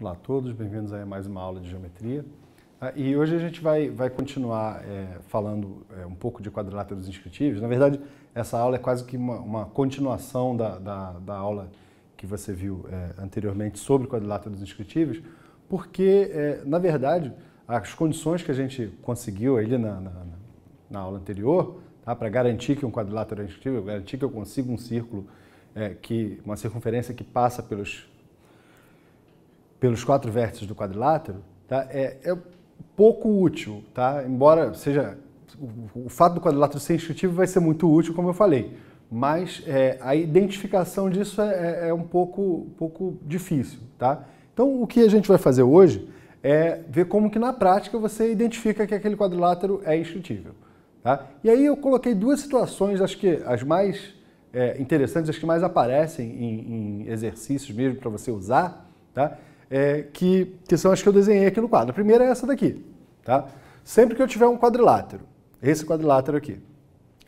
Olá a todos, bem-vindos a mais uma aula de geometria. Ah, e hoje a gente vai, vai continuar é, falando é, um pouco de quadriláteros inscritivos. Na verdade, essa aula é quase que uma, uma continuação da, da, da, aula que você viu é, anteriormente sobre quadriláteros inscritivos, porque, é, na verdade, as condições que a gente conseguiu ali na, na, na aula anterior, tá, para garantir que um quadrilátero é inscritível, garantir que eu consigo um círculo, é, que, uma circunferência que passa pelos pelos quatro vértices do quadrilátero, tá? é, é pouco útil, tá? Embora seja o, o fato do quadrilátero ser instrutivo vai ser muito útil, como eu falei, mas é, a identificação disso é, é, é um pouco, pouco difícil, tá? Então, o que a gente vai fazer hoje é ver como que na prática você identifica que aquele quadrilátero é inscritível, tá? E aí eu coloquei duas situações, acho que as mais é, interessantes, as que mais aparecem em, em exercícios mesmo para você usar, tá? é, que, que são as que eu desenhei aqui no quadro. A primeira é essa daqui. Tá? Sempre que eu tiver um quadrilátero, esse quadrilátero aqui,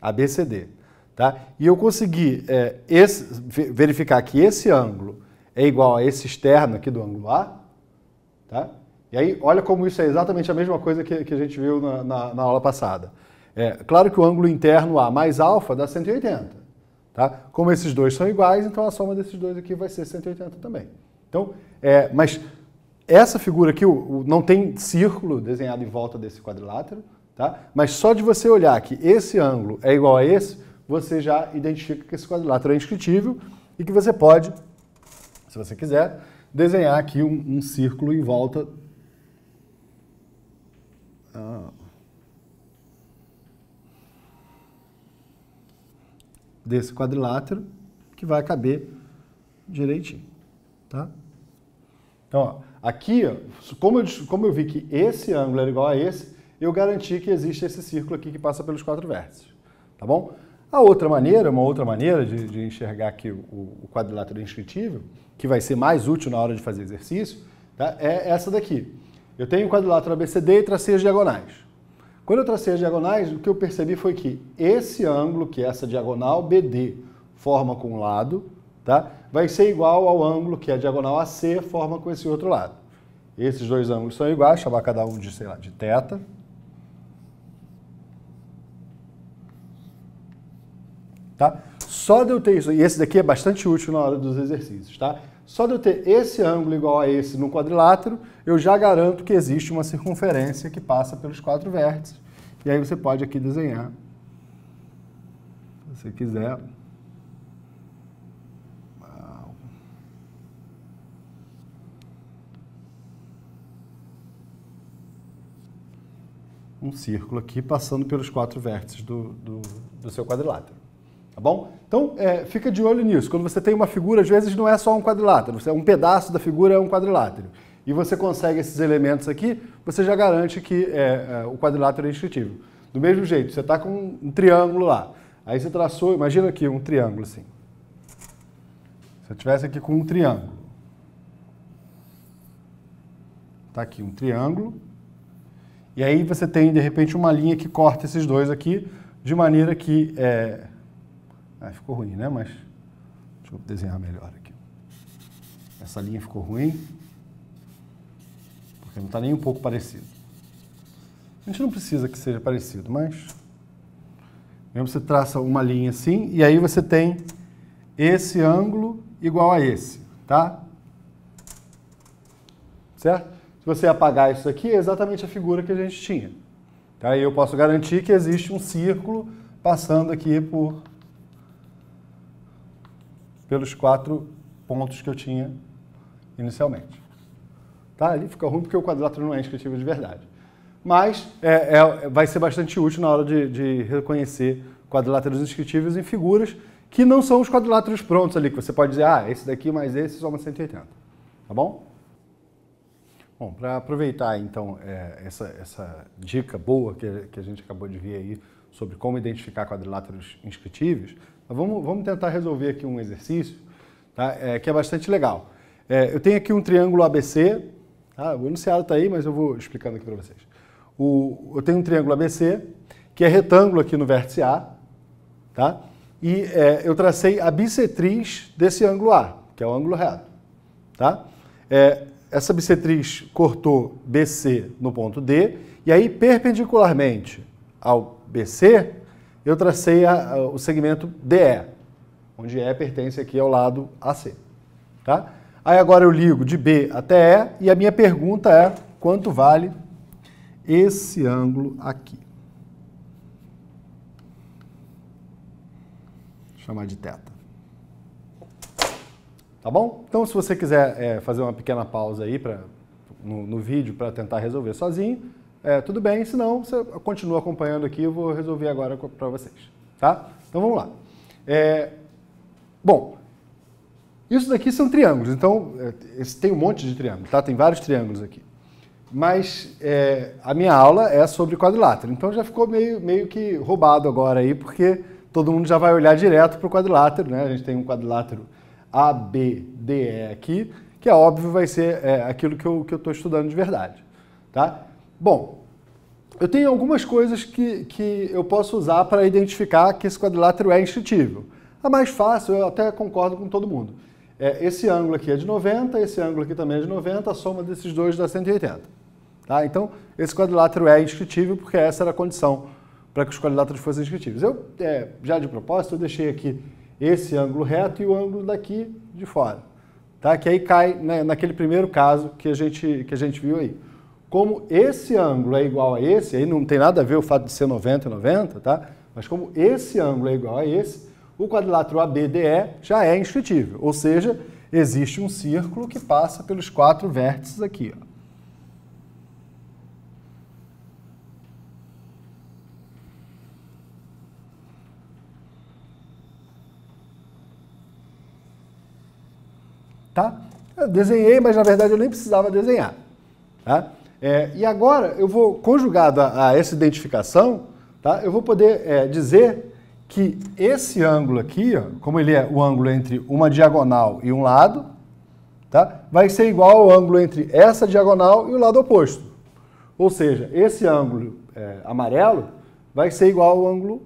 ABCD, tá? e eu conseguir é, esse, verificar que esse ângulo é igual a esse externo aqui do ângulo A, tá? e aí olha como isso é exatamente a mesma coisa que, que a gente viu na, na, na aula passada. É, claro que o ângulo interno A mais alfa dá 180. Tá? Como esses dois são iguais, então a soma desses dois aqui vai ser 180 também. Então, é, mas essa figura aqui o, o, não tem círculo desenhado em volta desse quadrilátero, tá? mas só de você olhar que esse ângulo é igual a esse, você já identifica que esse quadrilátero é inscritível e que você pode, se você quiser, desenhar aqui um, um círculo em volta. Ah. desse quadrilátero que vai caber direitinho, tá? Então, ó, aqui, ó, como, eu, como eu vi que esse ângulo era igual a esse, eu garanti que existe esse círculo aqui que passa pelos quatro vértices, tá bom? A outra maneira, uma outra maneira de, de enxergar aqui o, o, quadrilátero inscritível, que vai ser mais útil na hora de fazer exercício, tá? é essa daqui. Eu tenho o quadrilátero ABCD e tracei as diagonais. Quando eu tracei as diagonais, o que eu percebi foi que esse ângulo, que é essa diagonal BD, forma com um lado, tá? vai ser igual ao ângulo que a diagonal AC forma com esse outro lado. Esses dois ângulos são iguais, chamar cada um de, sei lá, de teta. Tá? Só de eu ter isso, e esse daqui é bastante útil na hora dos exercícios, tá? Só de eu ter esse ângulo igual a esse no quadrilátero, eu já garanto que existe uma circunferência que passa pelos quatro vértices. E aí você pode aqui desenhar, se você quiser, um círculo aqui passando pelos quatro vértices do, do, do seu quadrilátero. Tá bom? Então, é, fica de olho nisso. Quando você tem uma figura, às vezes não é só um quadrilátero, um pedaço da figura é um quadrilátero. E você consegue esses elementos aqui, você já garante que é, é, o quadrilátero é inscritível. Do mesmo jeito, você está com um triângulo lá. Aí você traçou, imagina aqui um triângulo assim. Se eu tivesse aqui com um triângulo. Está aqui um triângulo, e aí você tem, de repente, uma linha que corta esses dois aqui, de maneira que... É... Ah, ficou ruim, né? Mas deixa eu desenhar melhor aqui. Essa linha ficou ruim, porque não está nem um pouco parecido. A gente não precisa que seja parecido, mas... mesmo você traça uma linha assim, e aí você tem esse ângulo igual a esse, tá? Certo? Se você apagar isso aqui, é exatamente a figura que a gente tinha. Tá? E eu posso garantir que existe um círculo passando aqui por pelos quatro pontos que eu tinha inicialmente. Tá? Ali fica ruim porque o quadrilátero não é inscritivo de verdade. Mas é, é, vai ser bastante útil na hora de, de reconhecer quadriláteros inscritíveis em figuras que não são os quadriláteros prontos ali, que você pode dizer, ah, esse daqui mais esse soma 180. Tá bom? Bom, para aproveitar então é, essa, essa dica boa que, que a gente acabou de ver aí sobre como identificar quadriláteros inscritíveis, vamos, vamos tentar resolver aqui um exercício tá? É, que é bastante legal. É, eu tenho aqui um triângulo ABC, tá? o enunciado está aí, mas eu vou explicando aqui para vocês. O, eu tenho um triângulo ABC, que é retângulo aqui no vértice A, tá? e é, eu tracei a bissetriz desse ângulo A, que é o ângulo reto. Tá? É, essa bissetriz cortou BC no ponto D, e aí perpendicularmente ao BC, eu tracei a, a, o segmento DE, onde E pertence aqui ao lado AC. Tá? Aí agora eu ligo de B até E, e a minha pergunta é quanto vale esse ângulo aqui? Vou chamar de teta. Tá bom? Então, se você quiser é, fazer uma pequena pausa aí pra, no, no vídeo para tentar resolver sozinho, é, tudo bem, Se não, você continua acompanhando aqui, eu vou resolver agora para vocês. Tá? Então vamos lá. É, bom, isso daqui são triângulos, então é, tem um monte de triângulos, tá? tem vários triângulos aqui. Mas é, a minha aula é sobre quadrilátero, então já ficou meio, meio que roubado agora aí, porque todo mundo já vai olhar direto para o quadrilátero, né? a gente tem um quadrilátero a, B, D, E aqui, que é óbvio vai ser é, aquilo que eu estou estudando de verdade. Tá? Bom, eu tenho algumas coisas que, que eu posso usar para identificar que esse quadrilátero é instintivo. A mais fácil, eu até concordo com todo mundo. É, esse ângulo aqui é de 90, esse ângulo aqui também é de 90, a soma desses dois dá 180. Tá? Então, esse quadrilátero é inscritível porque essa era a condição para que os quadriláteros fossem inscritíveis. Eu, é, já de propósito, eu deixei aqui esse ângulo reto e o ângulo daqui de fora. Tá? Que aí cai né, naquele primeiro caso que a, gente, que a gente viu aí. Como esse ângulo é igual a esse, aí não tem nada a ver o fato de ser 90 e 90, tá? mas como esse ângulo é igual a esse, o quadrilátero ABDE já é inscritível, ou seja, existe um círculo que passa pelos quatro vértices aqui. Ó. tá? Eu desenhei, mas na verdade eu nem precisava desenhar, tá? É, e agora eu vou, conjugado a, a essa identificação, tá? Eu vou poder é, dizer que esse ângulo aqui, ó, como ele é o ângulo entre uma diagonal e um lado, tá? Vai ser igual ao ângulo entre essa diagonal e o lado oposto. Ou seja, esse ângulo é, amarelo vai ser igual ao ângulo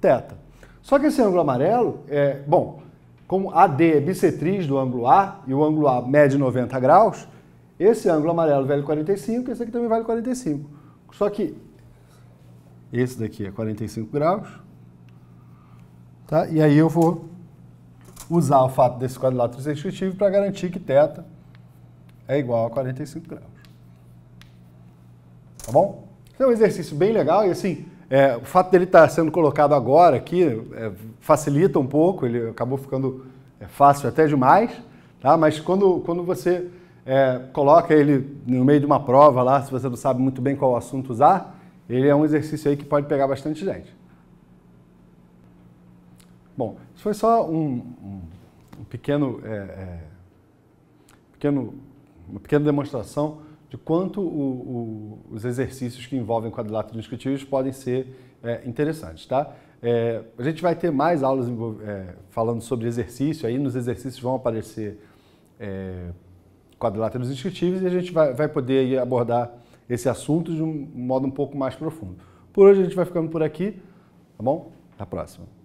θ. Só que esse ângulo amarelo, é, bom, como AD é bissetriz do ângulo A e o ângulo A mede 90 graus, esse ângulo amarelo vale 45 e esse aqui também vale 45. Só que esse daqui é 45 graus, tá? e aí eu vou usar o fato desse quadrilátero substitutivo para garantir que θ é igual a 45 graus. Tá bom? Então é um exercício bem legal e assim, é, o fato dele estar tá sendo colocado agora aqui é, facilita um pouco, ele acabou ficando é, fácil até demais, tá? mas quando, quando você é, coloca ele no meio de uma prova lá, se você não sabe muito bem qual assunto usar, ele é um exercício aí que pode pegar bastante gente. Bom, isso foi só um, um pequeno, é, é, pequeno, uma pequena demonstração de quanto o, o, os exercícios que envolvem quadriláteros descritivos podem ser é, interessantes, tá? É, a gente vai ter mais aulas é, falando sobre exercício, aí nos exercícios vão aparecer é, quadriláteros descritivos e a gente vai, vai poder abordar esse assunto de um modo um pouco mais profundo. Por hoje a gente vai ficando por aqui, tá bom? Até a próxima.